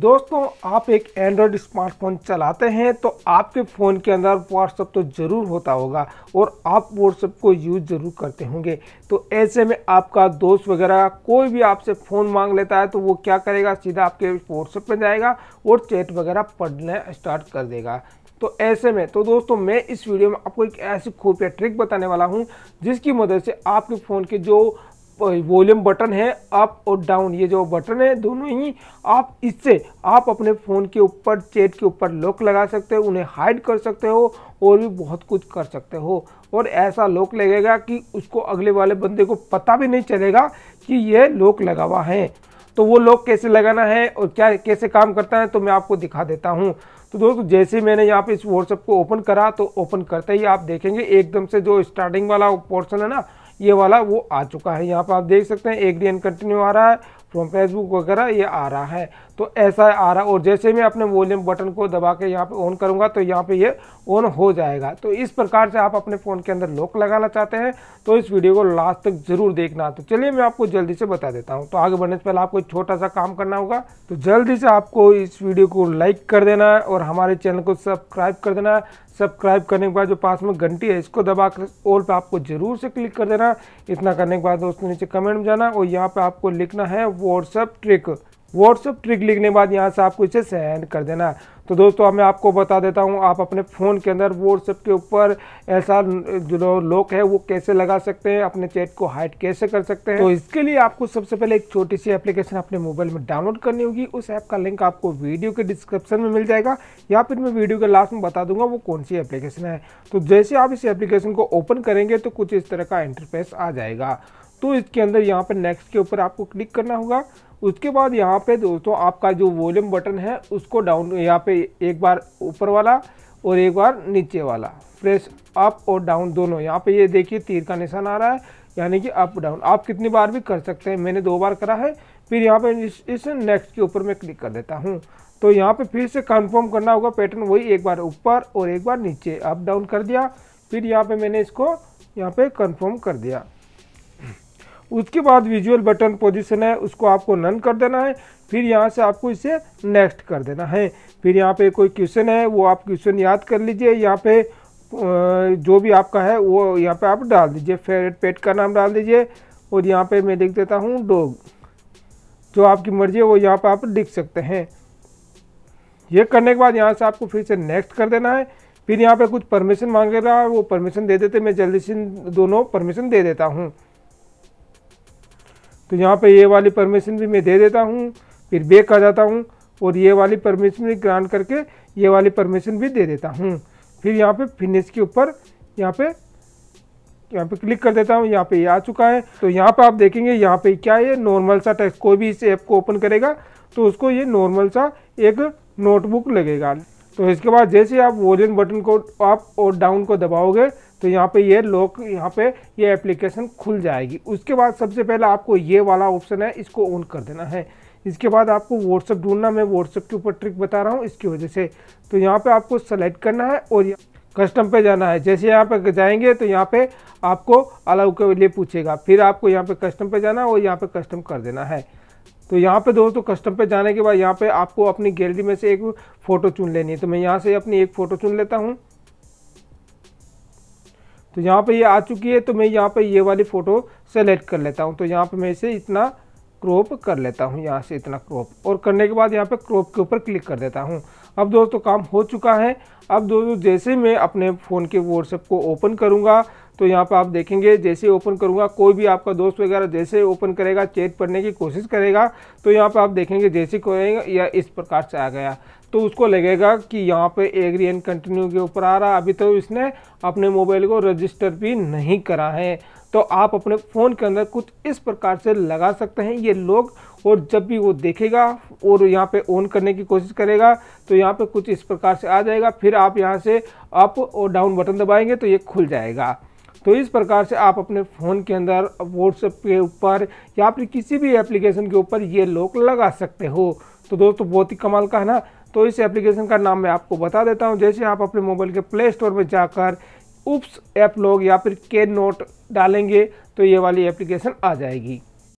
दोस्तों आप एक एंड्रॉयड स्मार्टफोन चलाते हैं तो आपके फ़ोन के अंदर व्हाट्सअप तो ज़रूर होता होगा और आप व्हाट्सअप को यूज़ ज़रूर करते होंगे तो ऐसे में आपका दोस्त वगैरह कोई भी आपसे फ़ोन मांग लेता है तो वो क्या करेगा सीधा आपके व्हाट्सअप में जाएगा और चैट वगैरह पढ़ना स्टार्ट कर देगा तो ऐसे में तो दोस्तों मैं इस वीडियो में आपको एक ऐसी खूफिया ट्रिक बताने वाला हूँ जिसकी मदद से आपके फ़ोन के जो वॉल्यूम बटन है अप और डाउन ये जो बटन है दोनों ही आप इससे आप अपने फ़ोन के ऊपर चैट के ऊपर लॉक लगा सकते हो उन्हें हाइड कर सकते हो और भी बहुत कुछ कर सकते हो और ऐसा लॉक लगेगा कि उसको अगले वाले बंदे को पता भी नहीं चलेगा कि ये लॉक लगा हुआ है तो वो लॉक कैसे लगाना है और क्या कैसे काम करता है तो मैं आपको दिखा देता हूँ तो दोस्तों जैसे मैंने यहाँ पे इस व्हाट्सअप को ओपन करा तो ओपन करते ही आप देखेंगे एकदम से जो स्टार्टिंग वाला पोर्सन है ना ये वाला वो आ चुका है यहाँ पर आप देख सकते हैं एक डी एन कंटिन्यू आ रहा है फ्रॉम तो फेसबुक वगैरह ये आ रहा है तो ऐसा आ रहा और जैसे मैं अपने वॉल्यूम बटन को दबा के यहाँ पे ऑन करूँगा तो यहाँ पे ये ऑन हो जाएगा तो इस प्रकार से आप अपने फ़ोन के अंदर लॉक लगाना चाहते हैं तो इस वीडियो को लास्ट तक ज़रूर देखना तो चलिए मैं आपको जल्दी से बता देता हूँ तो आगे बढ़ने से पहले आपको एक छोटा सा काम करना होगा तो जल्दी से आपको इस वीडियो को लाइक कर देना है और हमारे चैनल को सब्सक्राइब कर देना है सब्सक्राइब करने के बाद जो पास में घंटी है इसको दबा कर ऑल पर आपको ज़रूर से क्लिक कर देना इतना करने के बाद दोस्तों नीचे कमेंट में जाना और यहाँ पर आपको लिखना है व्हाट्सअप ट्रिक व्हाट्सअप ट्रिक लिखने के बाद यहाँ से आपको इसे सेंड कर देना है तो दोस्तों अब मैं आपको बता देता हूँ आप अपने फ़ोन के अंदर व्हाट्सएप के ऊपर ऐसा जो लॉक है वो कैसे लगा सकते हैं अपने चैट को हाइड कैसे कर सकते हैं तो इसके लिए आपको सबसे पहले एक छोटी सी एप्लीकेशन अपने मोबाइल में डाउनलोड करनी होगी उस ऐप का लिंक आपको वीडियो के डिस्क्रिप्शन में मिल जाएगा या फिर मैं वीडियो के लास्ट में बता दूंगा वो कौन सी एप्लीकेशन है तो जैसे आप इस एप्लीकेशन को ओपन करेंगे तो कुछ इस तरह का इंटरफेस आ जाएगा तो इसके अंदर यहाँ पर नेक्स्ट के ऊपर आपको क्लिक करना होगा उसके बाद यहाँ पे दोस्तों आपका जो वॉल्यूम बटन है उसको डाउन यहाँ पे एक बार ऊपर वाला और एक बार नीचे वाला फ्रेश अप और डाउन दोनों यहाँ पे ये देखिए तीर का निशान आ रहा है यानी कि अप डाउन आप कितनी बार भी कर सकते हैं मैंने दो बार करा है फिर यहाँ पे इस, इस नेक्स्ट के ऊपर मैं क्लिक कर देता हूँ तो यहाँ पे फिर से कन्फर्म करना होगा पैटर्न वही एक बार ऊपर और एक बार नीचे अप डाउन कर दिया फिर यहाँ पे मैंने इसको यहाँ पे कन्फर्म कर दिया उसके बाद विजुअल बटन पोजिशन है उसको आपको नन कर देना है फिर यहाँ से आपको इसे नेक्स्ट कर देना है फिर यहाँ पे कोई क्वेश्चन है वो आप क्वेश्चन याद कर लीजिए यहाँ पे जो भी आपका है वो यहाँ पे आप डाल दीजिए फेवरेट पेट का नाम डाल दीजिए और यहाँ पे मैं लिख देता हूँ डोग जो आपकी मर्जी है वो यहाँ पे आप लिख सकते हैं ये करने के बाद यहाँ से आपको फिर से नेक्स्ट कर देना है फिर यहाँ पर कुछ परमिशन मांगेगा वो परमिशन दे देते मैं जल्दी से दोनों परमिशन दे देता हूँ तो यहाँ पे ये वाली परमिशन भी मैं दे देता हूँ फिर बेक आ जाता हूँ और ये वाली परमिशन भी ग्रांट करके ये वाली परमिशन भी दे देता हूँ फिर यहाँ पे फिनिश के ऊपर यहाँ पे यहाँ पे क्लिक कर देता हूँ यहाँ पे ये आ चुका है तो यहाँ पे आप देखेंगे यहाँ पे क्या है नॉर्मल सा टेक्स कोई भी इस ऐप को ओपन करेगा तो उसको ये नॉर्मल सा एक नोटबुक लगेगा तो इसके बाद जैसे आप वॉल्यूम बटन को आप और डाउन को दबाओगे तो यहाँ पे ये लॉक यहाँ पे ये एप्लीकेशन खुल जाएगी उसके बाद सबसे पहले आपको ये वाला ऑप्शन है इसको ऑन कर देना है इसके बाद आपको व्हाट्सअप ढूंढना मैं व्हाट्सअप के ऊपर ट्रिक बता रहा हूँ इसकी वजह से तो यहाँ पे आपको सेलेक्ट करना है और कस्टम पे जाना है जैसे यहाँ पे जाएंगे तो यहाँ पे आपको अलाउ के लिए पूछेगा फिर आपको यहाँ पे कस्टम पे जाना है और यहाँ पे कस्टम कर देना है तो यहाँ पे दोस्तों कस्टम पे जाने के बाद यहाँ पे आपको अपनी गैलरी में से एक फ़ोटो चुन लेनी है तो मैं यहाँ से अपनी एक फ़ोटो चुन लेता हूँ तो यहाँ पे ये आ चुकी है तो मैं यहाँ पे ये वाली फ़ोटो सेलेक्ट कर लेता हूँ तो यहाँ पे मैं इसे इतना क्रॉप कर लेता हूँ यहाँ से इतना क्रॉप और करने के बाद यहाँ पे क्रॉप के ऊपर क्लिक कर देता हूँ अब दोस्तों काम हो चुका है अब दोस्तों जैसे मैं अपने फ़ोन के व्हाट्सएप को ओपन करूँगा तो यहाँ पर आप देखेंगे जैसे ओपन करूँगा कोई भी आपका दोस्त वगैरह जैसे ओपन करेगा चैट पढ़ने की कोशिश करेगा तो यहाँ पर आप देखेंगे जैसे कोई या इस प्रकार से आ गया तो उसको लगेगा कि यहाँ पे एग्री एंड कंटिन्यू के ऊपर आ रहा है अभी तो इसने अपने मोबाइल को रजिस्टर भी नहीं करा है तो आप अपने फ़ोन के अंदर कुछ इस प्रकार से लगा सकते हैं ये लोग और जब भी वो देखेगा और यहाँ पे ऑन करने की कोशिश करेगा तो यहाँ पे कुछ इस प्रकार से आ जाएगा फिर आप यहाँ से अप और डाउन बटन दबाएंगे तो ये खुल जाएगा तो इस प्रकार से आप अपने फ़ोन के अंदर व्हाट्सएप के ऊपर या फिर किसी भी एप्लीकेशन के ऊपर ये लोग लगा सकते हो तो दोस्तों बहुत ही कमाल का है ना तो इस एप्लीकेशन का नाम मैं आपको बता देता हूँ जैसे आप अपने मोबाइल के प्ले स्टोर में जाकर उप्स ऐप लोग या फिर के नोट डालेंगे तो ये वाली एप्लीकेशन आ जाएगी